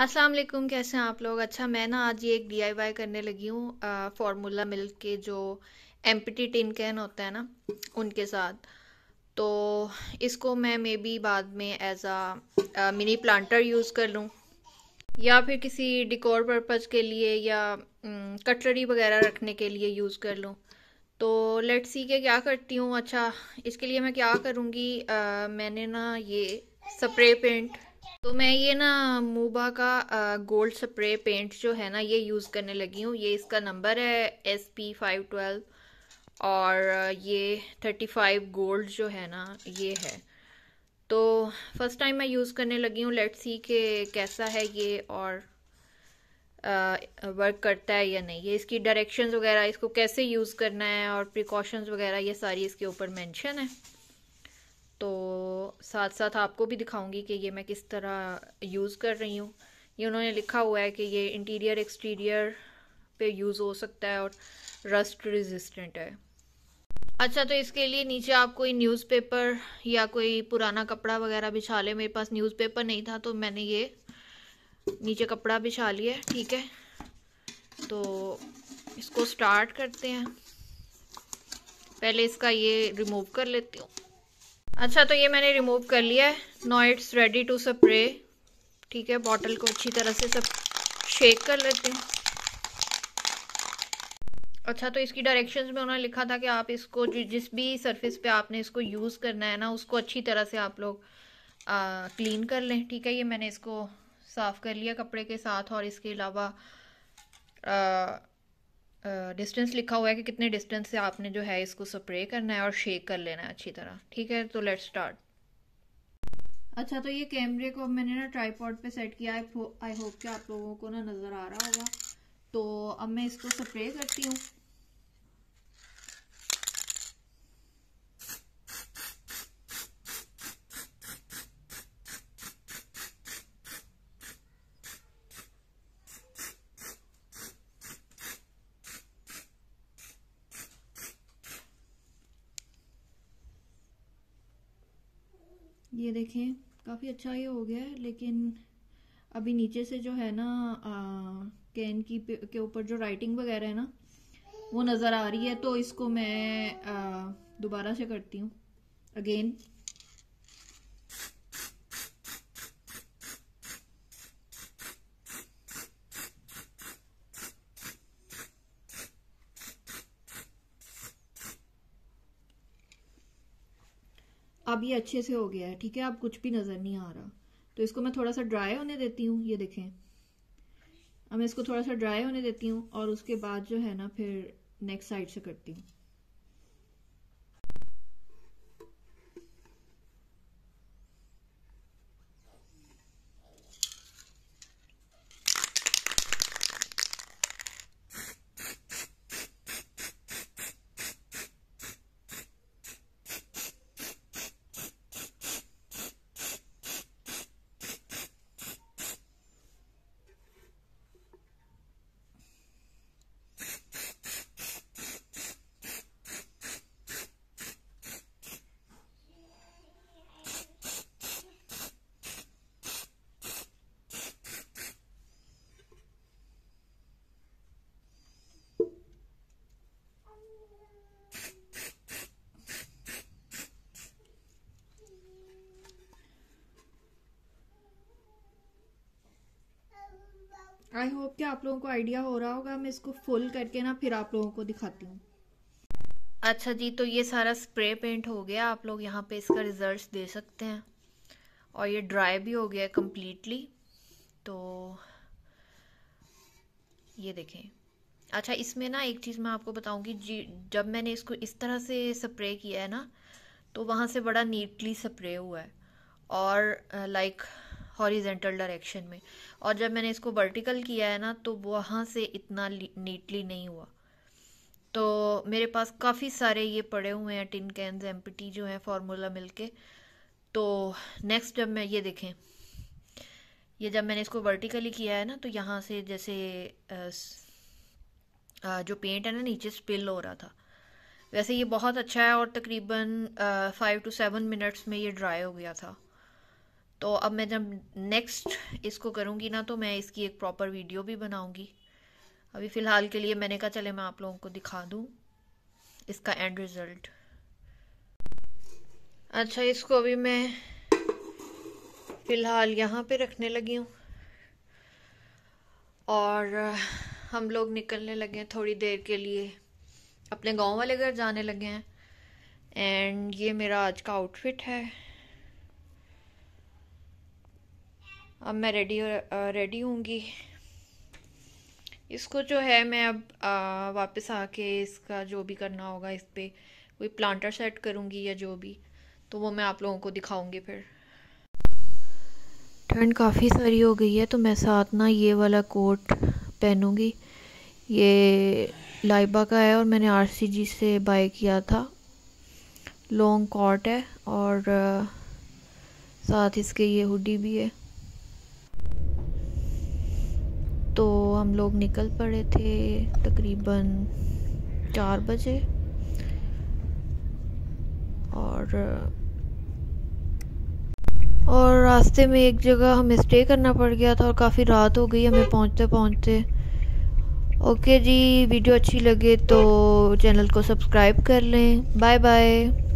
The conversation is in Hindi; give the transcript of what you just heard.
अस्सलाम वालेकुम कैसे हैं आप लोग अच्छा मैं ना आज ये एक डीआईवाई करने लगी हूँ फार्मूला मिल्क के जो एम टिन कैन होता है ना उनके साथ तो इसको मैं मे बी बाद में as a mini planter use कर लूँ या फिर किसी डिकोर पर्पज़ के लिए या कटलरी वगैरह रखने के लिए यूज़ कर लूँ तो लेट्स सी के क्या करती हूँ अच्छा इसके लिए मैं क्या करूँगी मैंने ना ये स्प्रे पेंट तो मैं ये ना मूबा का गोल्ड स्प्रे पेंट जो है ना ये यूज़ करने लगी हूँ ये इसका नंबर है एस पी फाइव ट्वेल्व और ये थर्टी फाइव गोल्ड जो है ना ये है तो फर्स्ट टाइम मैं यूज़ करने लगी हूँ लेट्स सी के कैसा है ये और वर्क करता है या नहीं ये इसकी डायरेक्शंस वगैरह इसको कैसे यूज़ करना है और प्रिकॉशंस वगैरह ये सारी इसके ऊपर मेंशन है तो साथ साथ आपको भी दिखाऊंगी कि ये मैं किस तरह यूज़ कर रही हूँ ये उन्होंने लिखा हुआ है कि ये इंटीरियर एक्सटीरियर पे यूज़ हो सकता है और रस्ट रेजिस्टेंट है अच्छा तो इसके लिए नीचे आप कोई न्यूज़पेपर या कोई पुराना कपड़ा वगैरह बिछा ले मेरे पास न्यूज़पेपर नहीं था तो मैंने ये नीचे कपड़ा बिछा लिया ठीक है तो इसको स्टार्ट करते हैं पहले इसका ये रिमूव कर लेती हूँ अच्छा तो ये मैंने रिमूव कर लिया है no it's ready to spray ठीक है बॉटल को अच्छी तरह से सब शेक कर लेते हैं अच्छा तो इसकी डायरेक्शंस में उन्होंने लिखा था कि आप इसको जिस भी सरफेस पे आपने इसको यूज़ करना है ना उसको अच्छी तरह से आप लोग क्लीन कर लें ठीक है ये मैंने इसको साफ़ कर लिया कपड़े के साथ और इसके अलावा डिस्टेंस uh, लिखा हुआ है कि कितने डिस्टेंस से आपने जो है इसको स्प्रे करना है और शेक कर लेना है अच्छी तरह ठीक है तो लेट स्टार्ट अच्छा तो ये कैमरे को मैंने ना ट्राईपॉड पे सेट किया है आई होप कि आप लोगों को ना नज़र आ रहा होगा तो अब मैं इसको स्प्रे करती हूँ ये देखें काफ़ी अच्छा ये हो गया है लेकिन अभी नीचे से जो है ना कैन की के ऊपर जो राइटिंग वगैरह है ना वो नज़र आ रही है तो इसको मैं दोबारा से करती हूँ अगेन अब ये अच्छे से हो गया है ठीक है अब कुछ भी नज़र नहीं आ रहा तो इसको मैं थोड़ा सा ड्राई होने देती हूँ ये देखें अब मैं इसको थोड़ा सा ड्राई होने देती हूँ और उसके बाद जो है ना फिर नेक्स्ट साइड से करती हूँ आई होप कि आप लोगों को आइडिया हो रहा होगा मैं इसको फुल करके ना फिर आप लोगों को दिखाती हूँ अच्छा जी तो ये सारा स्प्रे पेंट हो गया आप लोग यहाँ पे इसका रिजल्ट्स दे सकते हैं और ये ड्राई भी हो गया है कम्प्लीटली तो ये देखें अच्छा इसमें ना एक चीज़ मैं आपको बताऊँगी जी जब मैंने इसको इस तरह से स्प्रे किया है ना तो वहाँ से बड़ा नीटली स्प्रे हुआ है और लाइक uh, हॉरिजेंटल डायरेक्शन में और जब मैंने इसको वर्टिकल किया है ना तो वहाँ से इतना नीटली नहीं हुआ तो मेरे पास काफ़ी सारे ये पड़े हुए हैं टिन कैंस एम जो हैं फार्मूला मिल के तो नेक्स्ट जब मैं ये देखें ये जब मैंने इसको वर्टिकली किया है ना तो यहाँ से जैसे जो पेंट है ना नीचे स्पिल हो रहा था वैसे ये बहुत अच्छा है और तकरीबन फ़ाइव टू सेवन मिनट्स में ये ड्राई हो गया था तो अब मैं जब नेक्स्ट इसको करूँगी ना तो मैं इसकी एक प्रॉपर वीडियो भी बनाऊँगी अभी फ़िलहाल के लिए मैंने कहा चले मैं आप लोगों को दिखा दूँ इसका एंड रिज़ल्ट अच्छा इसको अभी मैं फ़िलहाल यहाँ पे रखने लगी हूँ और हम लोग निकलने लगे हैं थोड़ी देर के लिए अपने गांव वाले घर जाने लगे हैं एंड ये मेरा आज का आउटफिट है अब मैं रेडी रेडी होंगी इसको जो है मैं अब वापस आके इसका जो भी करना होगा इस पर कोई प्लांटर सेट करूँगी या जो भी तो वो मैं आप लोगों को दिखाऊँगी फिर ठंड काफ़ी सारी हो गई है तो मैं साथ ना ये वाला कोट पहनूँगी ये लाइबा का है और मैंने आरसीजी से बाय किया था लॉन्ग कॉट है और साथ इसके ये हुडी भी है तो हम लोग निकल पड़े थे तकरीबन चार बजे और और रास्ते में एक जगह हमें स्टे करना पड़ गया था और काफ़ी रात हो गई हमें पहुंचते पहुंचते ओके जी वीडियो अच्छी लगे तो चैनल को सब्सक्राइब कर लें बाय बाय